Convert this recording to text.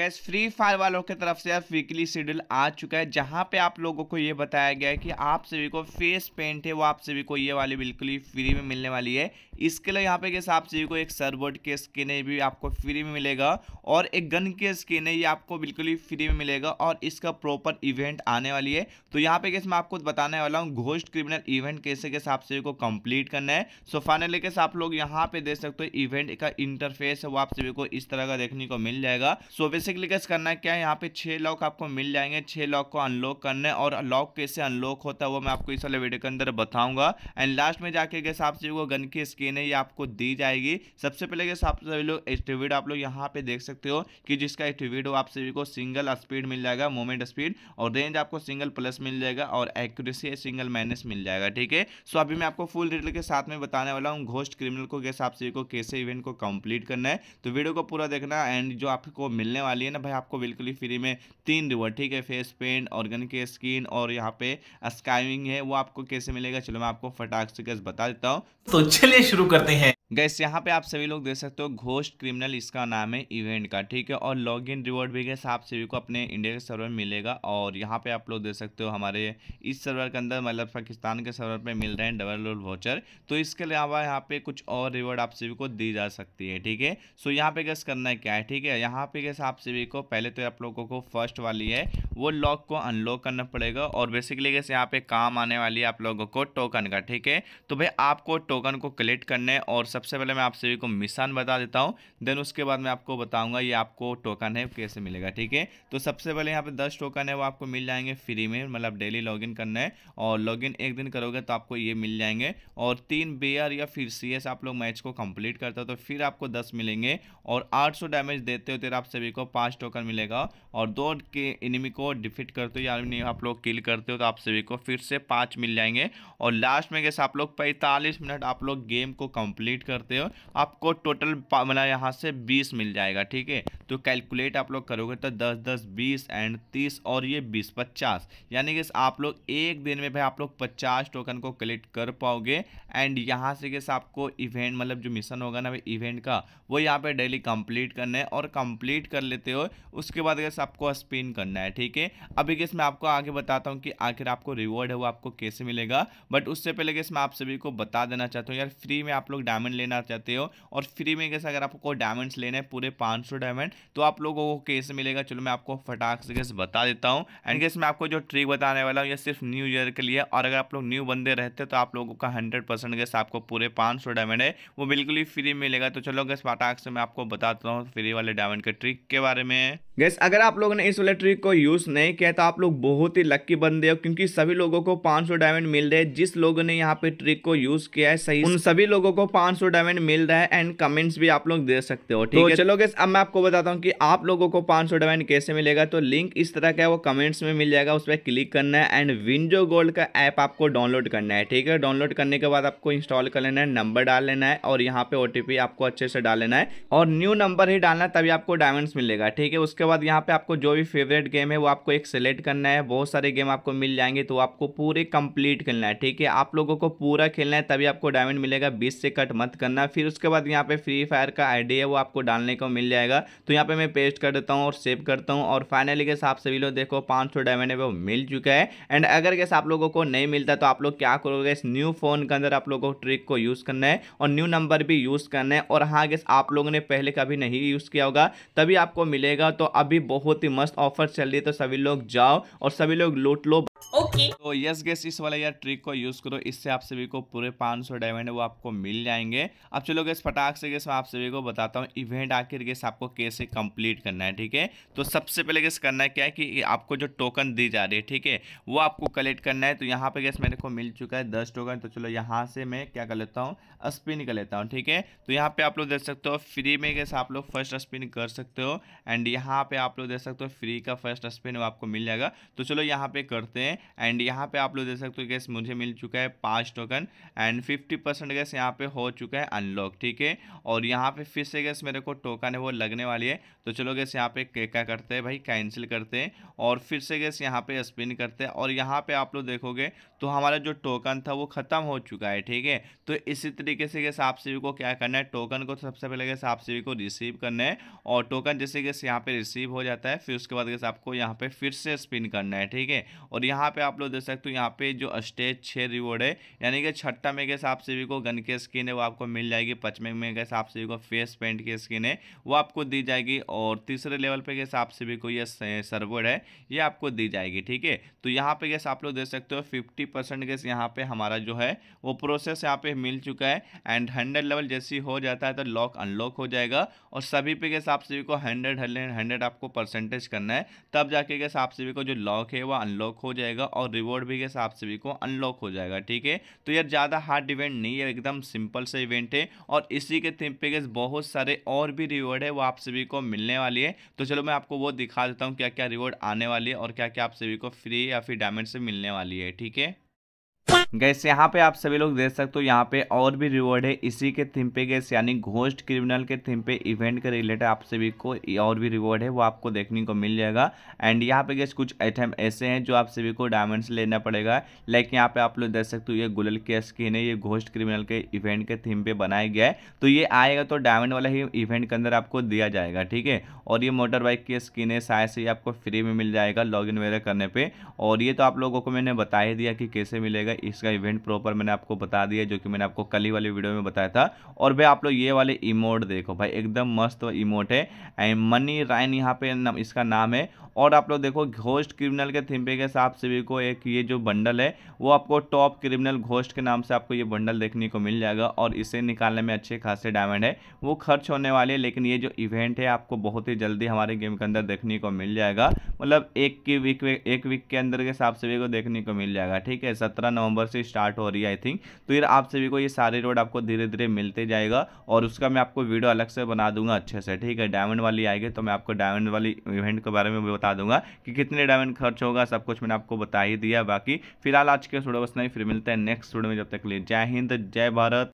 कैस free fire वालों की तरफ से अब वीकली शेड्यूल आ चुका है जहां पे आप लोगों को ये बताया गया है कि आप सभी को फेस पेंट है वो आप सभी को ये वाली बिल्कुल ही फ्री में मिलने वाली है इसके लिए यहां पे कैसे आप सभी को एक सरबोर्ड के स्किन है भी आपको फ्री में मिलेगा और एक गन के स्किन है ये आपको बिल्कुल ही फ्री में मिलेगा और इसका प्रॉपर इवेंट आने वाली है तो यहाँ पे कैसे मैं आपको बताने वाला हूँ घोस्ट क्रिमिनल इवेंट कैसे कैसे आप सभी को कम्प्लीट करना है सो फाइनली कैसे आप लोग यहाँ पे देख सकते हो इवेंट का इंटरफेस है वो आप सभी को इस तरह का देखने को मिल जाएगा सो वैसे बेसिकली कैसे करना है क्या है यहाँ पे छः लॉक आपको मिल जाएंगे छः लॉक को अनलॉक करने और लॉक कैसे अनलॉक होता है वो मैं आपको इस वाले वीडियो के अंदर बताऊंगा एंड लास्ट में जाके गैस आप सभी को गन की स्किन है ये आपको दी जाएगी सबसे पहले गैस आप सभी लोग एस्टिविड आप लोग यहाँ पे देख सकते हो कि जिसका एस्टिविड हो आप सभी को सिंगल स्पीड मिल जाएगा मोमेंट स्पीड और रेंज आपको सिंगल प्लस मिल जाएगा और एक्यूरेसी सिंगल माइनस मिल जाएगा ठीक है सो अभी मैं आपको फुल डिटेल के साथ में बताने वाला हूँ घोष्ट क्रिमिनल को गैस आप सभी को कैसे इवेंट को कंप्लीट करना है तो वीडियो को पूरा देखना एंड जो आपको मिलने वाला वाली है ना भाई आपको बिल्कुल ही फ्री में तीन रिवर ठीक है फेस पेंट ऑर्गेनिक स्किन और यहाँ पे स्काइविंग है वो आपको कैसे मिलेगा चलो मैं आपको फटाक से बता देता हूँ तो चलिए शुरू करते हैं गैस यहाँ पे आप सभी लोग देख सकते हो घोस्ट क्रिमिनल इसका नाम है इवेंट का ठीक है और लॉगिन रिवॉर्ड भी गैस आप सभी को अपने इंडिया के सर्वर में मिलेगा और यहाँ पे आप लोग देख सकते हो हमारे इस सर्वर के अंदर मतलब पाकिस्तान के सर्वर पे मिल रहे हैं डबल रोल वाचर तो इसके अलावा यहाँ पे कुछ और रिवॉर्ड आप सभी को दी जा सकती है ठीक है सो यहाँ पे गैस करना है क्या है ठीक है यहाँ पे गैस आप सभी को पहले तो आप लोगों को फर्स्ट वाली है वो लॉक को अनलॉक करना पड़ेगा और बेसिकली गैस यहाँ पे काम आने वाली है आप लोगों को टोकन का ठीक है तो भाई आपको टोकन को कलेक्ट करने और सब सबसे पहले मैं आप सभी को मिसान बता देता हूँ देन उसके बाद मैं आपको बताऊँगा ये आपको टोकन है कैसे मिलेगा ठीक है तो सबसे पहले यहाँ पे दस टोकन है वो आपको मिल जाएंगे फ्री में मतलब डेली लॉगिन करना है और लॉगिन एक दिन करोगे तो आपको ये मिल जाएंगे और तीन बी या फिर सी आप लोग मैच को कंप्लीट करते हो तो फिर आपको दस मिलेंगे और आठ सौ डैमेज देते हो तो आप सभी को पाँच टोकन मिलेगा और दो के इनिमी को डिफीट करते हो या आप लोग किल करते हो तो आप सभी को फिर से पाँच मिल जाएंगे और लास्ट में कैसे आप लोग पैंतालीस मिनट आप लोग गेम को कंप्लीट करते हो आपको टोटल मतलब यहाँ से बीस मिल जाएगा ठीक है तो कैलकुलेट आप लोग करोगे तो दस दस बीस एंड तीस और ये बीस पचास यानी कि आप लोग एक दिन में भाई आप लोग पचास टोकन को कलेक्ट कर पाओगे एंड यहाँ से किस आपको इवेंट मतलब जो मिशन होगा ना भाई इवेंट का वो यहाँ पे डेली कंप्लीट करना है और कंप्लीट कर लेते हो उसके बाद कैसे आपको स्पिन करना है ठीक है अभी किस मैं आपको आगे बताता हूँ कि आखिर आपको रिवॉर्ड है वो आपको कैसे मिलेगा बट उससे पहले किस मैं आप सभी को बता देना चाहता हूँ यार फ्री में आप लोग डायमंड लेना चाहते हो और फ्री में कैसे अगर आपको डायमंड्स लेने हैं पूरे 500 डायमंड तो आप लोगों को कैसे मिलेगा चलो मैं आपको फटाक से कैसे बता देता हूँ एंड कैसे मैं आपको जो ट्रिक बताने वाला हूँ ये सिर्फ न्यू ईयर के लिए और अगर आप लोग न्यू बंदे रहते तो आप लोगों का हंड्रेड परसेंट आपको पूरे पाँच सौ डायमंड है वो बिल्कुल ही फ्री मिलेगा तो चलो गैस फटाक से मैं आपको बताता हूँ फ्री वाले डायमंड के ट्रिक के बारे में गैस अगर आप लोगों ने इस वाले ट्रिक को यूज़ नहीं किया तो आप लोग बहुत ही लक्की बंदे हो क्योंकि सभी लोगों को 500 डायमंड मिल रहे हैं जिस लोगों ने यहाँ पे ट्रिक को यूज़ किया है सही उन सभी लोगों को 500 डायमंड मिल रहा है एंड कमेंट्स भी आप लोग दे सकते हो ठीक तो है चलो गैस अब मैं आपको बताता हूँ कि आप लोगों को 500 डायमंड कैसे मिलेगा तो लिंक इस तरह का है वो कमेंट्स में मिल जाएगा उस पर क्लिक करना है एंड विंजो गोल्ड का ऐप आपको डाउनलोड करना है ठीक है डाउनलोड करने के बाद आपको इंस्टॉल कर लेना है नंबर डाल लेना है और यहाँ पे ओ आपको अच्छे से डाल लेना है और न्यू नंबर ही डालना है तभी आपको डायमंड मिलेगा ठीक है उसके बाद यहाँ पे आपको जो भी फेवरेट गेम है वो आपको एक सेलेक्ट करना है बहुत सारे गेम आपको मिल जाएंगे तो आपको पूरे कंप्लीट खेलना है ठीक है आप लोगों को पूरा खेलना है तभी आपको डायमंड मिलेगा बीस से कट मत करना फिर उसके बाद यहाँ पे फ्री फायर का आईडी है वो आपको डालने को मिल जाएगा तो यहाँ पे मैं पेस्ट कर देता हूँ और सेव करता हूँ और फाइनली गैस आप सभी लोग देखो पाँच सौ डायमंड वो मिल चुका है एंड अगर कैसे आप लोगों को नहीं मिलता तो आप लोग क्या करोगे इस न्यू फोन के अंदर आप लोगों को ट्रिक को यूज़ करना है और न्यू नंबर भी यूज़ करना है और हाँ गैस आप लोगों ने पहले कभी नहीं यूज़ किया होगा तभी आपको मिलेगा तो अभी बहुत ही मस्त ऑफर चल रही है तो सभी लोग जाओ और सभी लोग लूट लो तो यस गेस इस वाले यार ट्रिक को यूज करो इससे आप सभी को पूरे 500 डायमंड वो आपको मिल जाएंगे अब चलो गैस फटाक से गैस आप सभी को बताता हूँ इवेंट आखिर गैस आपको कैसे कंप्लीट करना है ठीक है तो सबसे पहले गैस करना है क्या है कि आपको जो टोकन दी जा रही है ठीक है वो आपको कलेक्ट करना है तो यहाँ पे गैस मेरे को मिल चुका है दस टोकन तो चलो यहाँ से मैं क्या कर लेता हूँ स्पिन कर लेता हूँ ठीक है तो यहाँ पे आप लोग देख सकते हो फ्री में गैस आप लोग फर्स्ट स्पिन कर सकते हो एंड यहाँ पे आप लोग देख सकते हो फ्री का फर्स्ट स्पिन वो आपको मिल जाएगा तो चलो यहाँ पे करते हैं एंड यहाँ पे आप लोग देख सकते हो गैस मुझे मिल चुका है पाँच token and fifty percent gas यहाँ पे हो चुका है अनलॉक ठीक है और यहाँ पे फिर से गैस मेरे को टोकन है वो लगने वाली है तो चलो गैस यहाँ पे क्या करते हैं भाई कैंसिल करते हैं और फिर से गैस यहाँ पे स्पिन करते हैं और यहाँ पे आप लोग देखोगे तो हमारा जो टोकन था वो ख़त्म हो चुका है ठीक है तो इसी तरीके से गैस आप सभी को क्या करना है टोकन को सबसे पहले गैस आप सभी को रिसीव करना है और टोकन जैसे गैस यहाँ पे रिसीव हो जाता है फिर उसके बाद गैस आपको यहाँ पे फिर से स्पिन करना है ठीक है और यहाँ पे आप लोग देख सकते हो यहाँ पे जो स्टेज छः रिवॉर्ड है यानी कि छठा में के हिसाब से भी को गन के स्किन है वो आपको मिल जाएगी पचमे में के हिसाब से भी को फेस पेंट की स्किन है वो आपको दी जाएगी और तीसरे लेवल पे के हिसाब से भी को ये सर्वर है ये आपको दी जाएगी ठीक है तो यहाँ पे कैसे आप लोग देख सकते हो फिफ्टी परसेंट गैस यहाँ पे हमारा जो है वो प्रोसेस यहाँ पे मिल चुका है एंड हंड्रेड लेवल जैसी हो जाता है तो लॉक अनलॉक हो जाएगा और सभी पे हिसाब आप सभी को हंड्रेड हंड्रेड आपको परसेंटेज करना है तब जाके गैस आप सभी को जो लॉक है वह अनलॉक हो जाएगा और रिवॉर्ड भी कैसे आप सभी को अनलॉक हो जाएगा ठीक है तो यार ज़्यादा हार्ड इवेंट नहीं है एकदम सिंपल सा इवेंट है और इसी के थीम पे बहुत सारे और भी रिवॉर्ड है वो आप सभी को मिलने वाली है तो चलो मैं आपको वो दिखा देता हूँ क्या क्या रिवॉर्ड आने वाली है और क्या क्या आप सभी को फ्री या फिर डायमंड से मिलने वाली है ठीक है गैस यहाँ पे आप सभी लोग देख सकते हो यहाँ पे और भी रिवॉर्ड है इसी के थीम पे गैस यानी घोस्ट क्रिमिनल के थीम पे इवेंट के रिलेटेड आप सभी को और भी रिवॉर्ड है वो आपको देखने को मिल जाएगा एंड यहाँ पे गैस कुछ आइटम ऐसे हैं जो आप सभी को डायमंड से लेना पड़ेगा लाइक यहाँ पे आप लोग देख सकते हो ये गुलल की स्किन है ये घोस्ट क्रिमिनल के इवेंट के थीम पे बनाया गया है तो ये आएगा तो डायमंड वाला ही इवेंट के अंदर आपको दिया जाएगा ठीक है और ये मोटर बाइक की स्किन है शायद से आपको फ्री में मिल जाएगा इन वगैरह करने पर और ये तो आप लोगों को मैंने बता ही दिया कि कैसे मिलेगा इस मैक्स का इवेंट प्रॉपर मैंने आपको बता दिया जो कि मैंने आपको कल ही वाली वीडियो में बताया था और भाई आप लोग ये वाले इमोट देखो भाई एकदम मस्त इमोट है एंड मनी राइन यहाँ पे इसका नाम है और आप लोग देखो घोस्ट क्रिमिनल के थीम पे के साथ सभी को एक ये जो बंडल है वो आपको टॉप क्रिमिनल घोस्ट के नाम से आपको ये बंडल देखने को मिल जाएगा और इसे निकालने में अच्छे खासे डायमंड है वो खर्च होने वाले हैं लेकिन ये जो इवेंट है आपको बहुत ही जल्दी हमारे गेम के अंदर देखने को मिल जाएगा मतलब एक की वीक एक वीक के अंदर के साथ सभी को देखने को मिल जाएगा ठीक है सत्रह नवंबर से स्टार्ट हो रही है आई थिंक तो फिर आप सभी को ये सारे रोड आपको धीरे धीरे मिलते जाएगा और उसका मैं आपको वीडियो अलग से बना दूंगा अच्छे से ठीक है डायमंड वाली आएगी तो मैं आपको डायमंड वाली इवेंट के बारे में बता दूंगा कि कितने डायमंड खर्च होगा सब कुछ मैंने आपको बता ही दिया बाकी फिलहाल आज के स्टूडियो बस नहीं फिर मिलते हैं नेक्स्ट स्टूडियो में जब तक ले जय हिंद जय भारत